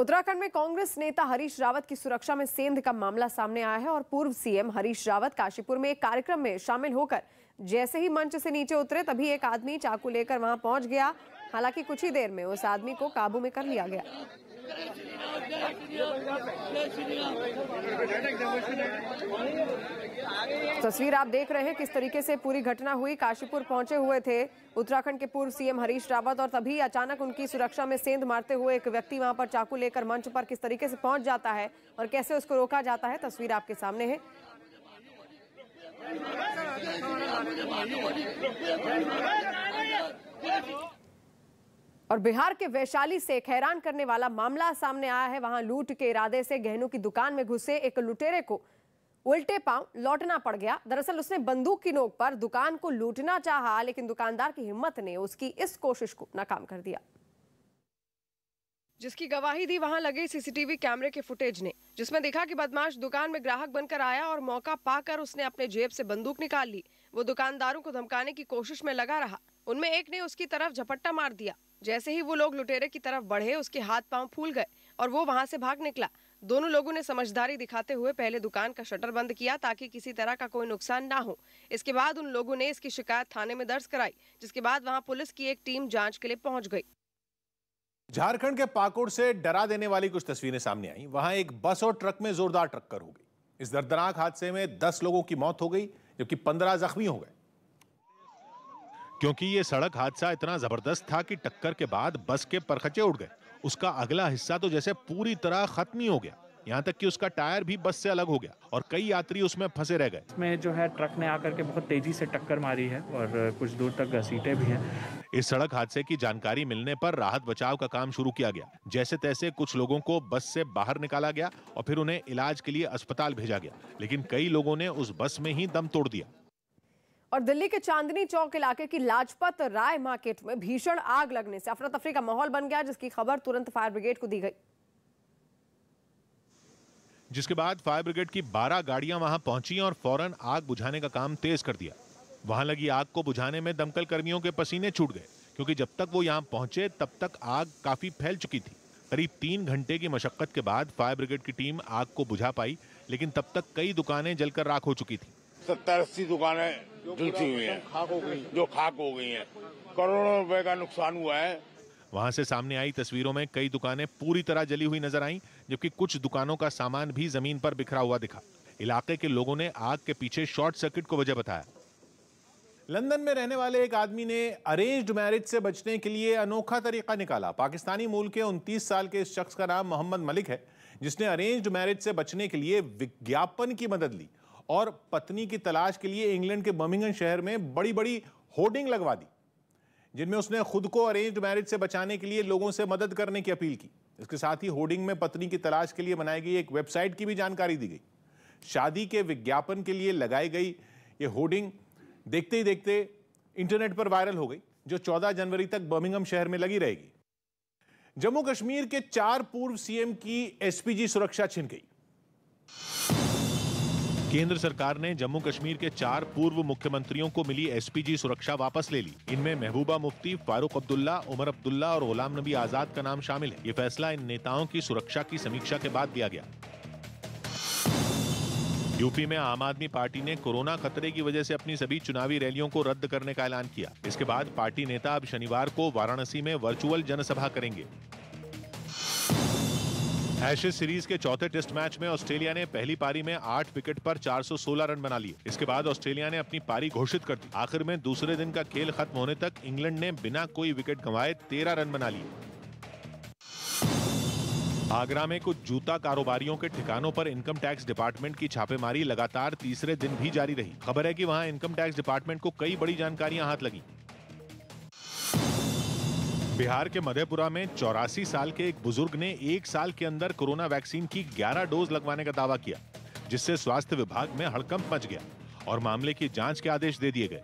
उत्तराखंड में कांग्रेस नेता हरीश रावत की सुरक्षा में सेंध का मामला सामने आया है और पूर्व सीएम हरीश रावत काशीपुर में एक कार्यक्रम में शामिल होकर जैसे ही मंच से नीचे उतरे तभी एक आदमी चाकू लेकर वहां पहुंच गया हालांकि कुछ ही देर में उस आदमी को काबू में कर लिया गया तस्वीर आप देख रहे हैं किस तरीके से पूरी घटना हुई काशीपुर पहुंचे हुए थे उत्तराखंड के पूर्व सीएम हरीश रावत और तभी अचानक उनकी सुरक्षा में सेंध मारते हुए एक व्यक्ति वहां पर चाकू लेकर मंच पर किस तरीके से पहुंच जाता है और कैसे उसको रोका जाता है तस्वीर आपके सामने है और बिहार के वैशाली से एक हैरान करने वाला मामला सामने आया है वहां लूट के इरादे से गहनों की दुकान में घुसे एक लुटेरे को उल्टे पांव लौटना पड़ गया दरअसल उसने बंदूक की नोक पर दुकान को लूटना चाहा लेकिन दुकानदार की हिम्मत ने उसकी इस कोशिश को नाकाम कर दिया जिसकी गवाही दी वहां लगे सीसीटीवी कैमरे के फुटेज ने जिसमें देखा कि बदमाश दुकान में ग्राहक बनकर आया और मौका पाकर उसने अपने जेब से बंदूक निकाल ली वो दुकानदारों को धमकाने की कोशिश में लगा रहा उनमें एक ने उसकी तरफ झपट्टा मार दिया जैसे ही वो लोग लुटेरे की तरफ बढ़े उसके हाथ पांव फूल गए और वो वहां से भाग निकला दोनों लोगों ने समझदारी दिखाते हुए पहले दुकान का शटर बंद किया ताकि किसी तरह का कोई नुकसान ना हो इसके बाद उन लोगों ने इसकी शिकायत थाने में दर्ज कराई जिसके बाद वहां पुलिस की एक टीम जांच के लिए पहुंच गई झारखंड के पाकुड़ से डरा देने वाली कुछ तस्वीरें सामने आई वहां एक बस और ट्रक में जोरदार टक्कर हो गई इस दर्दनाक हादसे में 10 लोगों की मौत हो गई जबकि 15 जख्मी हो गए क्योंकि ये सड़क हादसा इतना जबरदस्त था कि टक्कर के बाद बस के परखचे उड़ गए उसका अगला हिस्सा तो जैसे पूरी तरह खत्म ही हो गया यहाँ तक कि उसका टायर भी बस से अलग हो गया और कई यात्री उसमें फंसे रह गए इसमें जो है ट्रक ने आकर के बहुत तेजी से टक्कर मारी है और कुछ दूर तक घसीटे भी हैं इस सड़क हादसे की जानकारी मिलने पर राहत बचाव का काम शुरू किया गया जैसे तैसे कुछ लोगों को बस से बाहर निकाला गया और फिर उन्हें इलाज के लिए अस्पताल भेजा गया लेकिन कई लोगों ने उस बस में ही दम तोड़ दिया और दिल्ली के चांदनी चौक इलाके की लाजपत राय मार्केट में भीषण आग लगने से अफरा तफरी का माहौल बन गया जिसकी खबर तुरंत फायर ब्रिगेड को दी गई जिसके बाद फायर ब्रिगेड की 12 गाड़ियां वहां पहुंची और फौरन आग बुझाने का काम तेज कर दिया वहां लगी आग को बुझाने में दमकल कर्मियों के पसीने छूट गए क्योंकि जब तक वो यहां पहुंचे तब तक आग काफी फैल चुकी थी करीब तीन घंटे की मशक्कत के बाद फायर ब्रिगेड की टीम आग को बुझा पाई लेकिन तब तक कई दुकानें जलकर राख हो चुकी थी सत्तर अस्सी दुकानें जुलती हुई हैं जो खाक हो गई हैं करोड़ों रुपए का नुकसान हुआ है वहां से सामने आई तस्वीरों में कई दुकानें पूरी तरह जली हुई नजर आईं जबकि कुछ दुकानों का सामान भी जमीन पर बिखरा हुआ दिखा इलाके के लोगों ने आग के पीछे शॉर्ट सर्किट को वजह बताया लंदन में रहने वाले एक आदमी ने अरेंज्ड मैरिज से बचने के लिए अनोखा तरीका निकाला पाकिस्तानी मूल के 29 साल के इस शख्स का नाम मोहम्मद मलिक है जिसने अरेंज्ड मैरिज से बचने के लिए विज्ञापन की मदद ली और पत्नी की तलाश के लिए इंग्लैंड के बर्मिंगन शहर में बड़ी बड़ी होर्डिंग लगवा दी जिनमें उसने खुद को अरेंज मैरिज से बचाने के लिए लोगों से मदद करने की अपील की इसके साथ ही होर्डिंग में पत्नी की तलाश के लिए बनाई गई एक वेबसाइट की भी जानकारी दी गई शादी के विज्ञापन के लिए लगाई गई ये होर्डिंग देखते ही देखते इंटरनेट पर वायरल हो गई जो 14 जनवरी तक बर्मिंगम शहर में लगी रहेगी जम्मू कश्मीर के चार पूर्व सीएम की एसपीजी सुरक्षा छिन गई केंद्र सरकार ने जम्मू कश्मीर के चार पूर्व मुख्यमंत्रियों को मिली एसपीजी सुरक्षा वापस ले ली इनमें महबूबा मुफ्ती फारूक अब्दुल्ला उमर अब्दुल्ला और गुलाम नबी आजाद का नाम शामिल है ये फैसला इन नेताओं की सुरक्षा की समीक्षा के बाद दिया गया यूपी में आम आदमी पार्टी ने कोरोना खतरे की वजह से अपनी सभी चुनावी रैलियों को रद्द करने का ऐलान किया इसके बाद पार्टी नेता अब शनिवार को वाराणसी में वर्चुअल जनसभा करेंगे एशेज सीरीज के चौथे टेस्ट मैच में ऑस्ट्रेलिया ने पहली पारी में आठ विकेट पर 416 रन बना लिए इसके बाद ऑस्ट्रेलिया ने अपनी पारी घोषित कर दी आखिर में दूसरे दिन का खेल खत्म होने तक इंग्लैंड ने बिना कोई विकेट गंवाए तेरह रन बना लिए आगरा में कुछ जूता कारोबारियों के ठिकानों पर इनकम टैक्स डिपार्टमेंट की छापेमारी लगातार तीसरे दिन भी जारी रही खबर है कि वहां इनकम टैक्स डिपार्टमेंट को कई बड़ी जानकारियां हाथ लगी बिहार के मधेपुरा में चौरासी साल के एक बुजुर्ग ने एक साल के अंदर कोरोना वैक्सीन की 11 डोज लगवाने का दावा किया जिससे स्वास्थ्य विभाग में हड़कंप मच गया और मामले की जांच के आदेश दे दिए गए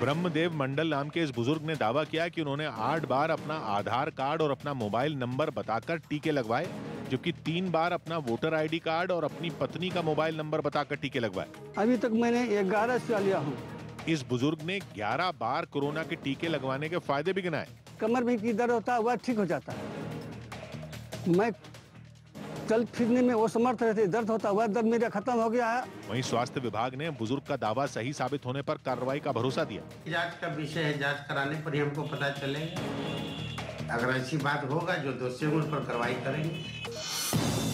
ब्रह्मदेव मंडल नाम के इस बुजुर्ग ने दावा किया कि उन्होंने आठ बार अपना आधार कार्ड और अपना मोबाइल नंबर बताकर टीके लगवाए जबकि तीन बार अपना वोटर आईडी कार्ड और अपनी पत्नी का मोबाइल नंबर बताकर टीके लगवाए अभी तक मैंने ग्यारह लिया हूँ इस बुजुर्ग ने ग्यारह बार कोरोना के टीके लगवाने के फायदे भी गिनाए कमर में की दर्द होता वह ठीक हो जाता मैं चल फिरने में समर्थ रहते दर्द होता वह दर्द मेरा खत्म हो गया है वहीं स्वास्थ्य विभाग ने बुजुर्ग का दावा सही साबित होने पर कार्रवाई का भरोसा दिया जांच का विषय है जांच कराने पर ही हमको पता चलेगा अगर ऐसी बात होगा जो दोषियों पर कार्रवाई करेंगे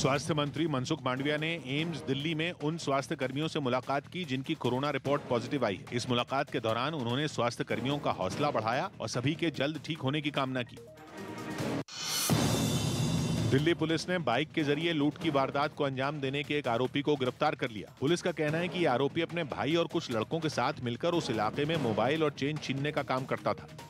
स्वास्थ्य मंत्री मनसुख मांडविया ने एम्स दिल्ली में उन स्वास्थ्य कर्मियों से मुलाकात की जिनकी कोरोना रिपोर्ट पॉजिटिव आई है इस मुलाकात के दौरान उन्होंने स्वास्थ्य कर्मियों का हौसला बढ़ाया और सभी के जल्द ठीक होने की कामना की दिल्ली पुलिस ने बाइक के जरिए लूट की वारदात को अंजाम देने के एक आरोपी को गिरफ्तार कर लिया पुलिस का कहना है कि आरोपी अपने भाई और कुछ लड़कों के साथ मिलकर उस इलाके में मोबाइल और चेन छीनने का काम करता था